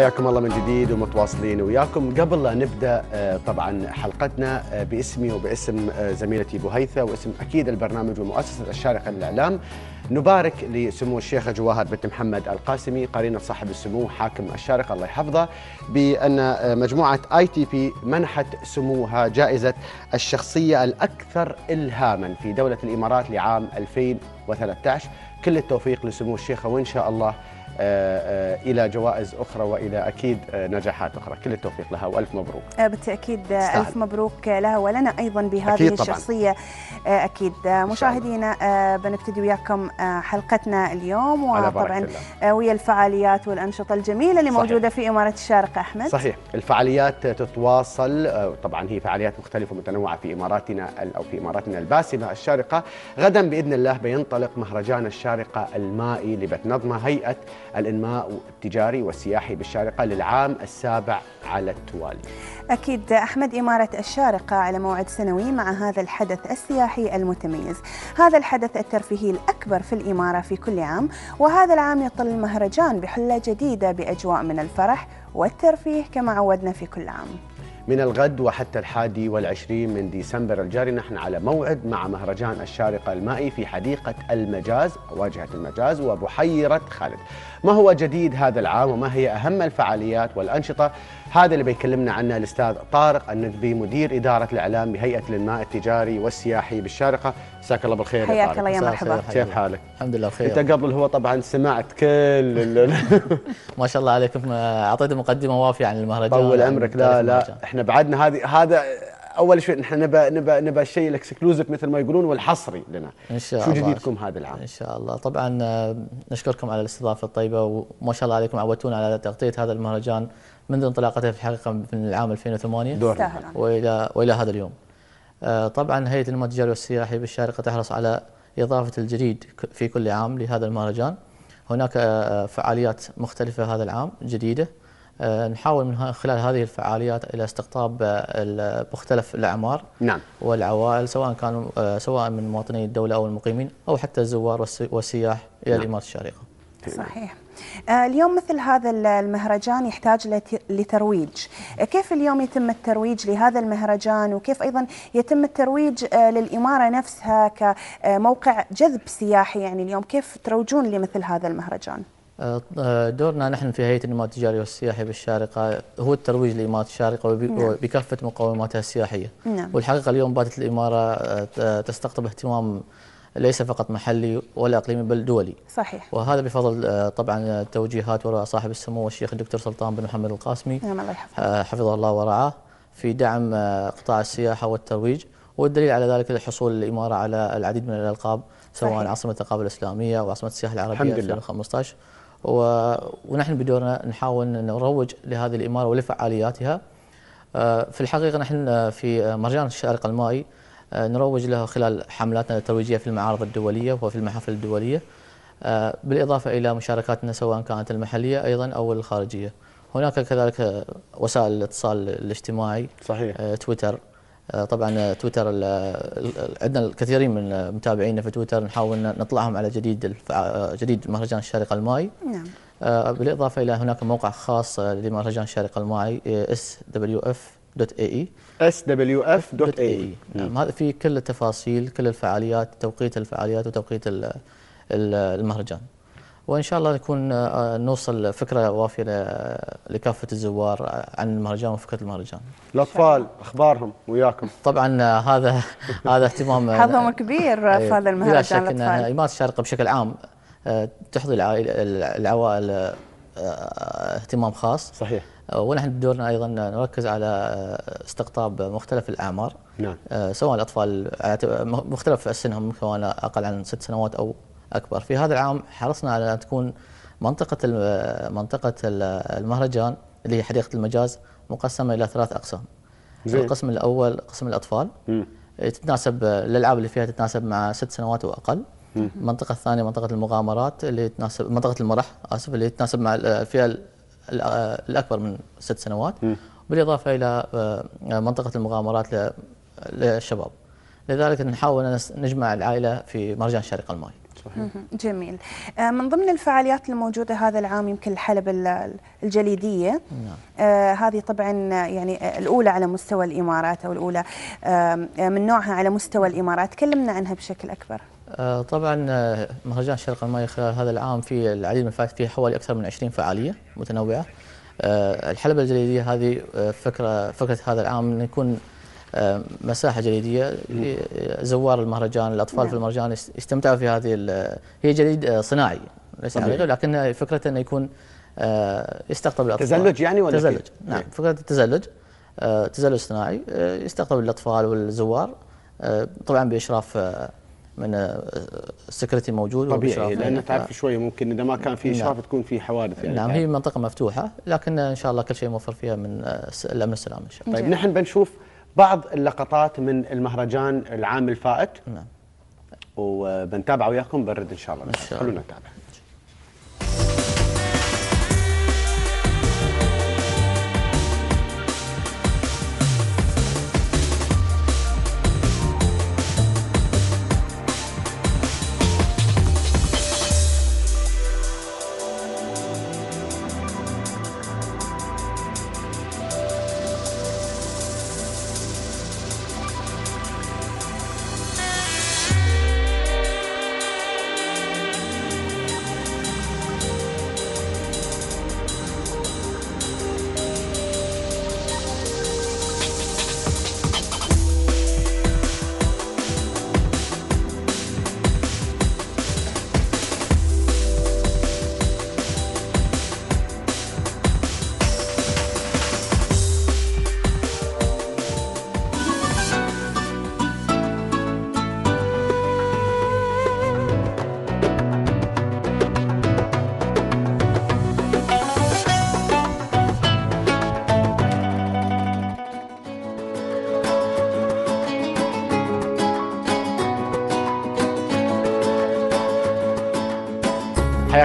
حياكم الله من جديد ومتواصلين وياكم قبل لا نبدا آه، طبعا حلقتنا آه، باسمي وباسم آه، زميلتي بهيثه واسم اكيد البرنامج ومؤسسه الشارقه للاعلام نبارك لسمو الشيخ جواهر بنت محمد القاسمي قرينة صاحب السمو حاكم الشارقة الله يحفظه بأن مجموعة اي تي بي منحت سموها جائزة الشخصية الأكثر إلهاما في دولة الإمارات لعام 2013 كل التوفيق لسمو الشيخة وإن شاء الله آه، آه، الى جوائز اخرى والى اكيد آه، نجاحات اخرى كل التوفيق لها والف مبروك بالتاكيد استعد. الف مبروك لها ولنا ايضا بهذه أكيد طبعاً. الشخصيه اكيد مشاهدينا بنبتدي وياكم حلقتنا اليوم وطبعا ويا الفعاليات والانشطه الجميله اللي موجوده في اماره الشارقه احمد صحيح الفعاليات تتواصل طبعا هي فعاليات مختلفه ومتنوعه في اماراتنا او في اماراتنا الباسمه الشارقه غدا باذن الله بينطلق مهرجان الشارقه المائي لبتنظمه هيئه الإنماء التجاري والسياحي بالشارقة للعام السابع على التوالي أكيد أحمد إمارة الشارقة على موعد سنوي مع هذا الحدث السياحي المتميز هذا الحدث الترفيهي الأكبر في الإمارة في كل عام وهذا العام يطل المهرجان بحلة جديدة بأجواء من الفرح والترفيه كما عودنا في كل عام من الغد وحتى الحادي والعشرين من ديسمبر الجاري نحن على موعد مع مهرجان الشارقة المائي في حديقة المجاز واجهة المجاز وبحيرة خالد ما هو جديد هذا العام وما هي أهم الفعاليات والأنشطة هذا اللي بيكلمنا عنه الاستاذ طارق الندبي مدير اداره الاعلام بهيئه الانماء التجاري والسياحي بالشارقه مساك الله بالخير حياك الله يا مرحبا كيف حالك الحمد لله بخير انت قبل هو طبعا سمعت كل ما شاء الله عليكم اعطيت مقدمه وافيه عن المهرجان طول عمرك لا لا احنا بعدنا هذه هذا اول شيء نحن نبى نبى نبى الشيء الاكسكلوزيف مثل ما يقولون والحصري لنا ان شاء الله شو جديدكم هذا العام ان شاء الله طبعا آه، نشكركم على الاستضافه الطيبه وما شاء الله عليكم عودتونا على تغطيه هذا المهرجان منذ انطلاقتها في حقيقة من العام 2008 دور وإلى, وإلى هذا اليوم آه، طبعا هيئة النمو التجاري والسياحي بالشارقة تحرص على إضافة الجديد في كل عام لهذا المهرجان هناك آه، آه، فعاليات مختلفة هذا العام جديدة نحاول من خلال هذه الفعاليات الى استقطاب مختلف الاعمار نعم والعوائل سواء كانوا سواء من مواطني الدوله او المقيمين او حتى الزوار والسياح الى نعم. الامارات الشارقه. صحيح. آه، اليوم مثل هذا المهرجان يحتاج لترويج آه، كيف اليوم يتم الترويج لهذا المهرجان وكيف أيضا يتم الترويج آه، للإمارة نفسها كموقع جذب سياحي يعني اليوم كيف تروجون لمثل هذا المهرجان؟ دورنا نحن في هيئه النمو التجاري والسياحي بالشارقه هو الترويج لاماره الشارقه نعم. بكافه مقوماتها السياحيه نعم. والحقيقه اليوم باتت الاماره تستقطب اهتمام ليس فقط محلي ولا اقليمي بل دولي. صحيح. وهذا بفضل آه، طبعا توجيهات وراء صاحب السمو الشيخ الدكتور سلطان بن محمد القاسمي نعم الله يحفظه آه، حفظه الله ورعاه في دعم آه، قطاع السياحه والترويج والدليل على ذلك الحصول الاماره على العديد من الالقاب سواء صحيح. عاصمه الثقافه الاسلاميه وعاصمه السياحه العربيه الحمد لله. 2015 ونحن بدورنا نحاول نروج لهذه الاماره ولفعالياتها في الحقيقه نحن في مرجان الشارقه المائي آه، نروج لها خلال حملاتنا الترويجية في المعارض الدولية وفي المحافل الدولية آه، بالإضافة إلى مشاركاتنا سواء كانت المحلية أيضا أو الخارجية هناك كذلك وسائل الاتصال الاجتماعي صحيح آه، تويتر طبعا تويتر عندنا الكثيرين من متابعينا في تويتر نحاول نطلعهم على جديد جديد مهرجان الشارقه الماي نعم بالاضافه الى هناك موقع خاص لمهرجان الشارقه الماي إيه، اس دبليو اف دوت اي اي اس دبليو اف دوت اي اي نعم هذا في كل التفاصيل كل الفعاليات توقيت الفعاليات وتوقيت المهرجان وان شاء الله نكون آه، نوصل فكره وافيه لكافه الزوار عن المهرجان وفكره المهرجان. الاطفال اخبارهم وياكم. طبعا آه، هذا هذا اهتمام آه، حظهم كبير إيه، في هذا المهرجان لا شك ان ايمات الشارقه بشكل عام تحظي العوائل آه، اهتمام خاص صحيح آه، ونحن بدورنا ايضا نركز على آه، استقطاب مختلف الاعمار نعم سواء الاطفال مختلف سنهم سواء اقل عن ست سنوات او اكبر في هذا العام حرصنا على ان تكون منطقه منطقه المهرجان اللي هي حديقه المجاز مقسمه الى ثلاث اقسام زي. القسم الاول قسم الاطفال م. تتناسب الالعاب اللي فيها تتناسب مع ست سنوات واقل المنطقه الثانيه منطقه المغامرات اللي تناسب منطقه المرح اسف اللي تناسب مع الفئه الاكبر من ست سنوات بالاضافه الى آه، منطقه المغامرات للشباب لذلك نحاول ان نجمع العائله في مرجان شرق الماي جميل آه، من ضمن الفعاليات الموجودة هذا العام يمكن الحلبة الجليدية نعم. آه، هذه طبعا يعني الأولى على مستوى الإمارات أو الأولى من نوعها على مستوى الإمارات كلمنا عنها بشكل أكبر آه، طبعا آه، مهرجان شرق الماي خلال هذا العام في العديد من الفعاليات فيه حوالي اكثر من 20 فعاليه متنوعه آه، الحلبة الجليدية هذه فكرة فكرة هذا العام انه يكون مساحة جليدية لزوار المهرجان الأطفال في نعم. المهرجان يستمتعوا في هذه هي جليد صناعي ليس حقيقي لكن فكرته أنه يكون يستقطب الأطفال تزلج يعني ولا تزلج نعم إيه. فكرة التزلج تزلج صناعي يستقطب الأطفال والزوار طبعا بإشراف من آه، السكرتي موجود طبيعي لان نعم. تعرف شويه ممكن اذا ما كان في اشراف نعم. تكون في حوادث يعني نعم هي منطقه مفتوحه لكن ان شاء الله كل شيء موفر فيها من آه، الامن السلام ان شاء الله طيب نعم. نحن بنشوف بعض اللقطات من المهرجان العام الفائت نعم وبنتابع وياكم بنرد ان شاء الله, إن شاء الله. خلونا نتابع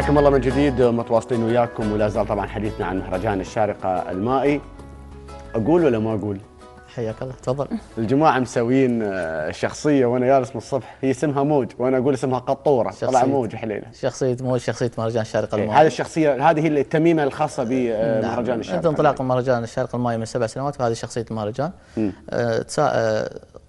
حياكم الله من جديد متواصلين وياكم ولا زال طبعا حديثنا عن مهرجان الشارقه المائي اقول ولا ما اقول؟ حياك الله تفضل الجماعه مسويين آه، شخصيه وانا جالس من الصبح هي اسمها موج وانا اقول اسمها قطوره طلع موج حليله شخصيه موج شخصيه مهرجان الشارقه إيه، المائي هذه الشخصيه هذه التميمه الخاصه بمهرجان آه، نعم. الشارقه انطلاق مهرجان الشارقه المائي من سبع سنوات وهذه شخصيه المهرجان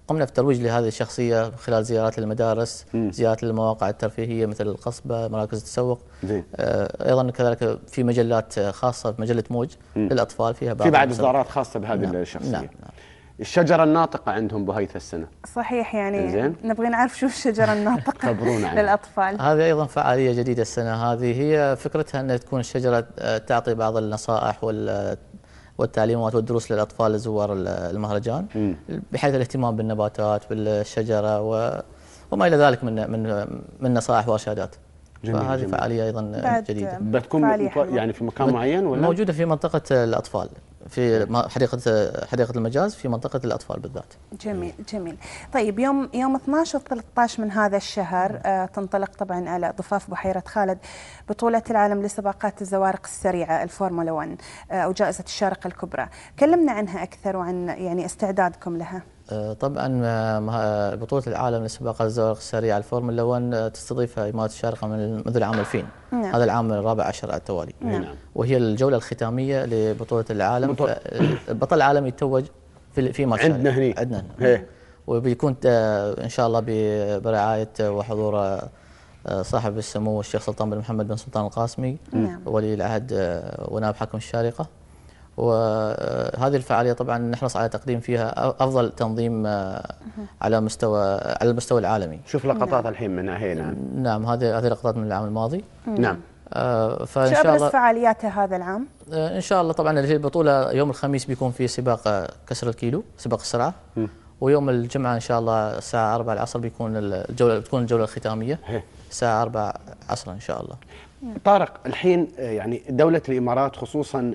قمنا بالترويج لهذه الشخصية من خلال زيارات للمدارس مم. زيارات للمواقع الترفيهية مثل القصبة مراكز التسوق زين. آه أيضا كذلك في مجلات خاصة في مجلة موج مم. للأطفال فيها بعض في بعد إصدارات خاصة بهذه نعم. الشخصية نعم. نعم. الشجرة الناطقة عندهم بهيث السنة صحيح يعني زين. نبغي نعرف شو الشجرة الناطقة للأطفال هذه أيضا فعالية جديدة السنة هذه هي فكرتها أن تكون الشجرة آه، تعطي بعض النصائح وال آه، والتعليمات والدروس للاطفال زوار المهرجان بحيث الاهتمام بالنباتات بالشجره و وما الى ذلك من من من نصائح وارشادات. هذه فهذه جميل. فعاليه ايضا جديده. بتكون يعني في مكان معين ولا؟ موجوده في منطقه الاطفال في حديقه حديقه المجاز في منطقه الاطفال بالذات. جميل جميل. طيب يوم يوم 12 و 13 من هذا الشهر آه، تنطلق طبعا على ضفاف بحيره خالد بطوله العالم لسباقات الزوارق السريعه الفورمولا 1 او آه، جائزه الشارقه الكبرى. كلمنا عنها اكثر وعن يعني استعدادكم لها. طبعا آه، آه، بطولة العالم لسباق الزوارق السريعة الفورمولا 1 آه، تستضيفها إمارات الشارقة من منذ العام 2000 نعم. هذا العام الرابع عشر على التوالي نعم. نعم. وهي الجولة الختامية لبطولة العالم بطل, بطل العالم يتوج في في عندنا هنا عندنا هنا إيه. نعم. وبيكون إن شاء الله برعاية وحضور صاحب السمو الشيخ سلطان بن محمد بن سلطان القاسمي نعم. ولي العهد ونائب حاكم الشارقة وهذه الفعاليه طبعا نحرص على تقديم فيها افضل تنظيم آه، على مستوى على المستوى العالمي. شوف لقطات نعم. الحين من هنا. نعم, نعم، هذه هذه لقطات من العام الماضي. نعم. آه، فان شاء الله فعالياتها هذا العام؟ آه، ان شاء الله طبعا في البطوله يوم الخميس بيكون في سباق كسر الكيلو، سباق السرعه. ويوم الجمعه ان شاء الله الساعه 4 العصر بيكون الجوله بتكون الجوله الختاميه. الساعه 4 عصرا ان شاء الله. طارق الحين يعني دوله الامارات خصوصا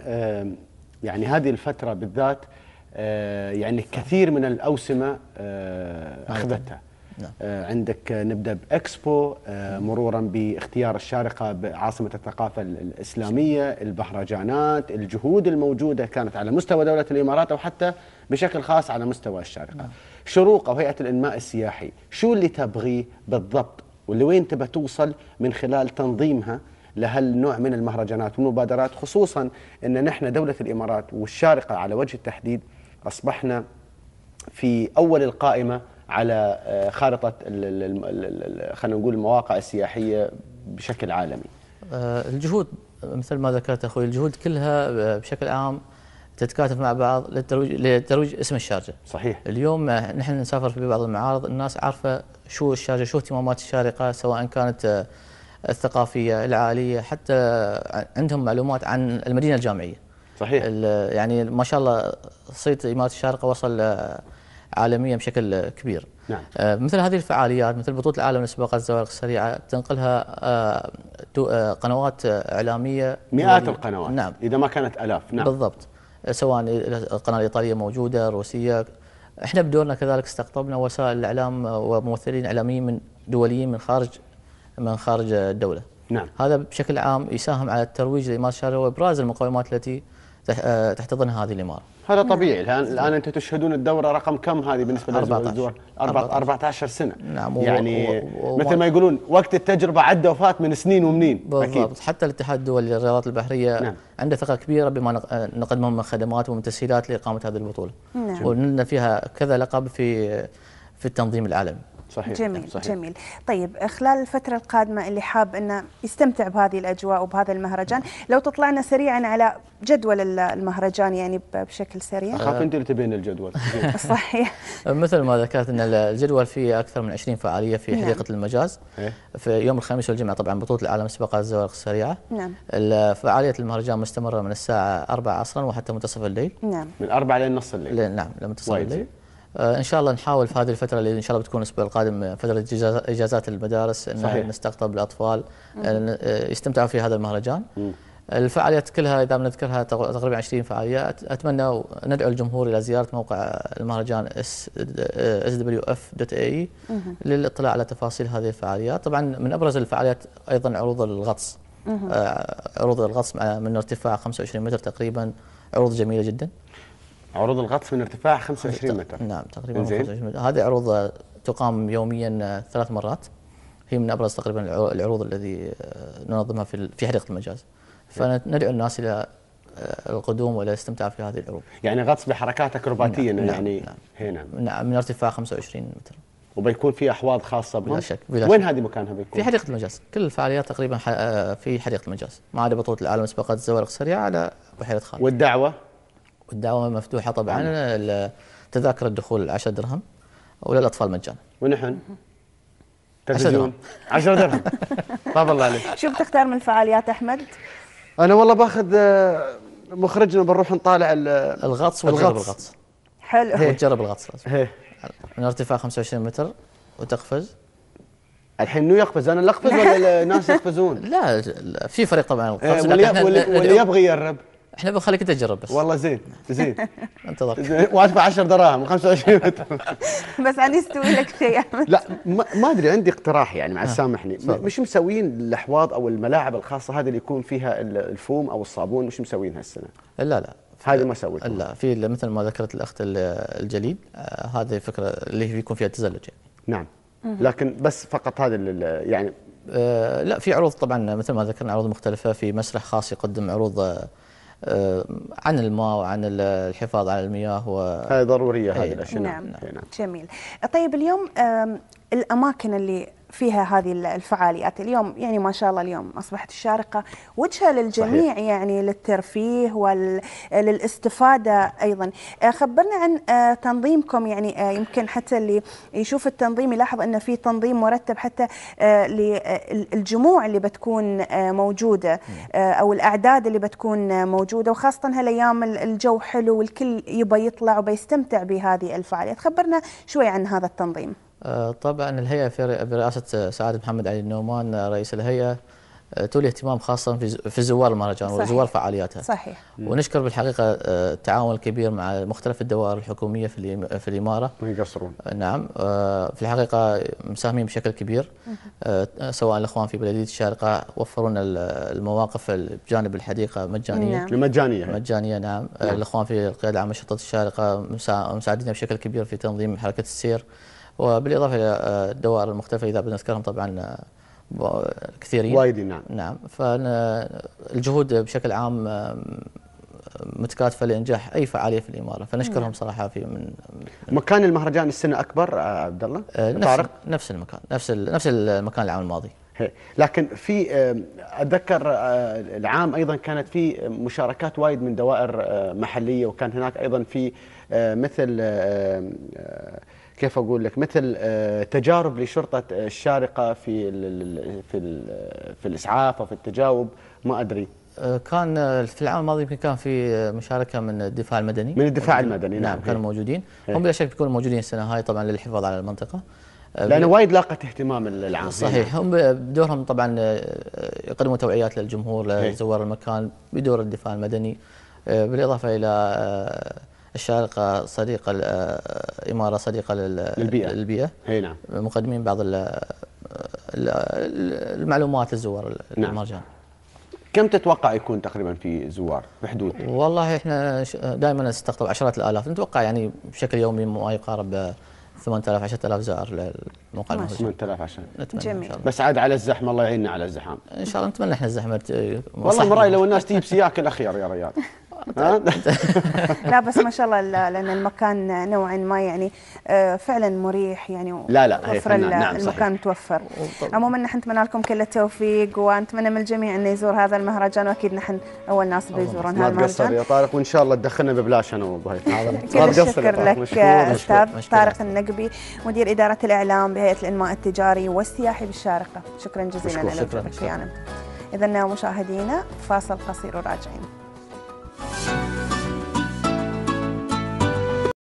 يعني هذه الفترة بالذات آه، يعني كثير من الأوسمة آه، أخذتها نعم. آه، عندك نبدأ بإكسبو مرورا باختيار الشارقة بعاصمة الثقافة الإسلامية البهرجانات الجهود الموجودة كانت على مستوى دولة الإمارات أو حتى بشكل خاص على مستوى الشارقة نعم. شروق أو هيئة الإنماء السياحي شو اللي تبغيه بالضبط واللي وين تبى توصل من خلال تنظيمها لهالنوع من المهرجانات والمبادرات خصوصا ان نحن دوله الامارات والشارقه على وجه التحديد اصبحنا في اول القائمه على آه، خارطه خلينا نقول المواقع السياحيه بشكل عالمي. آه، الجهود مثل ما ذكرت اخوي الجهود كلها آه، بشكل عام تتكاتف مع بعض للترويج لترويج اسم الشارجه. صحيح. اليوم نحن نسافر في بعض المعارض الناس عارفه شو الشارجه شو اهتمامات الشارقه سواء كانت الثقافيه العاليه حتى عندهم معلومات عن المدينه الجامعيه صحيح يعني ما شاء الله صيت اماره الشارقه وصل عالميا بشكل كبير نعم. آه، مثل هذه الفعاليات مثل بطوله العالم لسباقات الزوارق السريعه تنقلها آه، آه، قنوات اعلاميه مئات القنوات نعم اذا ما كانت الاف نعم بالضبط سواء القناه الايطاليه موجوده الروسيه احنا بدورنا كذلك استقطبنا وسائل الاعلام وممثلين اعلاميين من دوليين من خارج من خارج الدولة نعم هذا بشكل عام يساهم على الترويج لإمارة الشارقة وإبراز المقومات التي آه، تحتضنها هذه الإمارة هذا طبيعي نعم. الان الان انتم تشهدون الدوره رقم كم هذه بالنسبه 14 14 سنه نعم يعني و... و... مثل ما يقولون وقت التجربه عدى وفات من سنين ومنين بالضبط أكيد. حتى الاتحاد الدولي للرياضات البحريه نعم. عنده ثقه كبيره بما آه، نقدمه من خدمات ومن تسهيلات لاقامه هذه البطوله نعم. ولنا فيها كذا لقب في آه، في التنظيم العالمي صحيح جميل صحيح. جميل طيب خلال الفترة القادمة اللي حاب أنه يستمتع بهذه الأجواء وبهذا المهرجان لو تطلعنا سريعا على جدول المهرجان يعني بشكل سريع أخاف أنت اللي تبين الجدول صحيح مثل ما ذكرت أن الجدول فيه أكثر من 20 فعالية في نعم. حديقة نعم. المجاز إيه. في يوم الخميس والجمعة طبعا بطولة العالم سباقات الزوارق السريعة نعم فعالية المهرجان مستمرة من الساعة 4 عصرا وحتى منتصف الليل نعم من 4 لين نص الليل نعم لمنتصف الليل آه، ان شاء الله نحاول في هذه الفتره اللي ان شاء الله بتكون الاسبوع القادم آه، فتره اجازات المدارس ان صحيح. نستقطب الاطفال آه، يستمتعوا في هذا المهرجان مم. الفعاليات كلها اذا بنذكرها تقريبا 20 فعاليه اتمنى ندعو الجمهور الى زياره موقع المهرجان اس دبليو اف دوت اي للاطلاع على تفاصيل هذه الفعاليات طبعا من ابرز الفعاليات ايضا عروض الغطس عروض الغطس من ارتفاع 25 متر تقريبا عروض جميله جدا عروض الغطس من ارتفاع 25 متر نعم تقريبا 25 متر هذه عروض تقام يوميا ثلاث مرات هي من ابرز تقريبا العروض الذي آه، ننظمها في في حديقه المجاز إيه. فندعو الناس الى آه، القدوم ولا استمتع في هذه العروض يعني غطس بحركات اكروباتيه نعم يعني نعم, نعم. هنا إيه، نعم. نعم من ارتفاع 25 متر وبيكون في احواض خاصه بلا شك بلا وين هذه مكانها بيكون؟ في حديقه المجاز، كل الفعاليات تقريبا آه، في حديقه المجاز، ما عدا بطوله العالم سباقات الزوارق السريعه على بحيره خالد. والدعوه؟ والدعوه مفتوحه طبعا نعم. تذاكر الدخول 10 درهم وللاطفال مجانا ونحن تلفزيون 10 درهم باب الله عليك شو بتختار من الفعاليات احمد؟ انا والله باخذ آه، مخرجنا بنروح نطالع الغطس ونجرب الغطس حلو ونجرب الغطس لازم من ارتفاع 25 متر وتقفز الحين منو يقفز انا اللي اقفز ولا الناس يقفزون؟ لا في فريق طبعا آه، واللي يبغي يجرب احنا بنخليك تجرب بس والله زين زين انتظر وادفع 10 دراهم و25 بس انا يستوي لك شيء لا ما ادري عندي اقتراح يعني مع آه. سامحني مش مسوين الاحواض او الملاعب الخاصه هذه اللي يكون فيها الفوم او الصابون مش مسوينها السنه لا لا هذه ما سويتها لا في مثل ما ذكرت الاخت الجليل آه، هذه فكره اللي يكون فيها تزلج يعني نعم لكن بس فقط هذا يعني آه لا في عروض طبعا مثل ما ذكرنا عروض مختلفه في مسرح خاص يقدم عروض آه، آه، عن الماء وعن الحفاظ على المياه و... هذه ضرورية هذه إيه، نعم. الأشياء نعم. نعم. نعم جميل طيب اليوم الاماكن اللي فيها هذه الفعاليات اليوم يعني ما شاء الله اليوم أصبحت الشارقة وجهة للجميع صحيح. يعني للترفيه وللاستفادة أيضا آه، خبرنا عن آه، تنظيمكم يعني آه، يمكن حتى اللي يشوف التنظيم يلاحظ أن في تنظيم مرتب حتى للجموع اللي بتكون موجودة أو الأعداد اللي بتكون موجودة وخاصة هالأيام الجو حلو والكل يبى يطلع وبيستمتع بهذه الفعاليات خبرنا شوي عن هذا التنظيم آه، طبعا الهيئة في برئاسة آه، سعادة محمد علي النومان آه، رئيس الهيئة تولي اهتمام خاصا في زوار المهرجان صحيح. وزوار فعالياتها صحيح ونشكر بالحقيقة التعاون الكبير مع مختلف الدوائر الحكومية في في الإمارة ما يقصرون نعم في الحقيقة مساهمين بشكل كبير سواء الإخوان في بلدية الشارقة وفروا لنا المواقف بجانب الحديقة مجانية نعم. مجانية مجانية نعم. نعم الإخوان في القيادة العامة شرطة الشارقة مساعدين بشكل كبير في تنظيم حركة السير وبالاضافه الى آه، الدوائر المختلفه اذا بنذكرهم طبعا آه، كثيرين وايدين نعم نعم فالجهود بشكل عام متكاتفه لانجاح اي فعاليه في الاماره فنشكرهم نعم. صراحه في من مكان المهرجان السنه اكبر آه، عبد الله نفس طارق نفس المكان نفس نفس المكان العام الماضي هي. لكن في اتذكر العام ايضا كانت في مشاركات وايد من دوائر محليه وكان هناك ايضا في مثل كيف اقول لك مثل آه، تجارب لشرطه الشارقه في في في الاسعاف او في التجاوب ما ادري آه، كان آه، في العام الماضي يمكن كان في مشاركه من الدفاع المدني من الدفاع المدني نعم, نعم إيه. كانوا موجودين هي. إيه. هم بلا شك بيكونوا موجودين السنه هاي طبعا للحفاظ على المنطقه لانه وايد لاقت اهتمام العام إيه. صحيح هم بدورهم طبعا يقدموا توعيات للجمهور لزوار المكان بدور الدفاع المدني بالاضافه الى الشارقه صديقه آه، اماره صديقه للبيئه للبيئه اي نعم مقدمين بعض المعلومات للزوار نعم. المرجان كم تتوقع يكون تقريبا في زوار بحدود؟ والله احنا دائما نستقطب عشرات الالاف نتوقع يعني بشكل يومي ما يقارب 8000 10000 زائر للموقع المهجر 8000 عشان جميل بس عاد على الزحمه الله يعيننا على الزحام ان شاء الله نتمنى احنا الزحمه إيه، والله من رايي لو الناس تجيب سياكل اخير يا ريال طيب. لا بس ما شاء الله لان المكان نوعا ما يعني آه، فعلا مريح يعني لا لا وفر نعم المكان متوفر عموما نحن نتمنى لكم كل التوفيق ونتمنى من الجميع انه يزور هذا المهرجان واكيد نحن اول ناس بيزورون هذا المهرجان ما تقصر يا طارق وان شاء الله تدخلنا ببلاش انا وابو كل الشكر لك استاذ طارق النقبي مدير اداره الاعلام بهيئه الانماء التجاري والسياحي بالشارقه شكرا جزيلا لك لك اذا مشاهدينا فاصل قصير وراجعين you.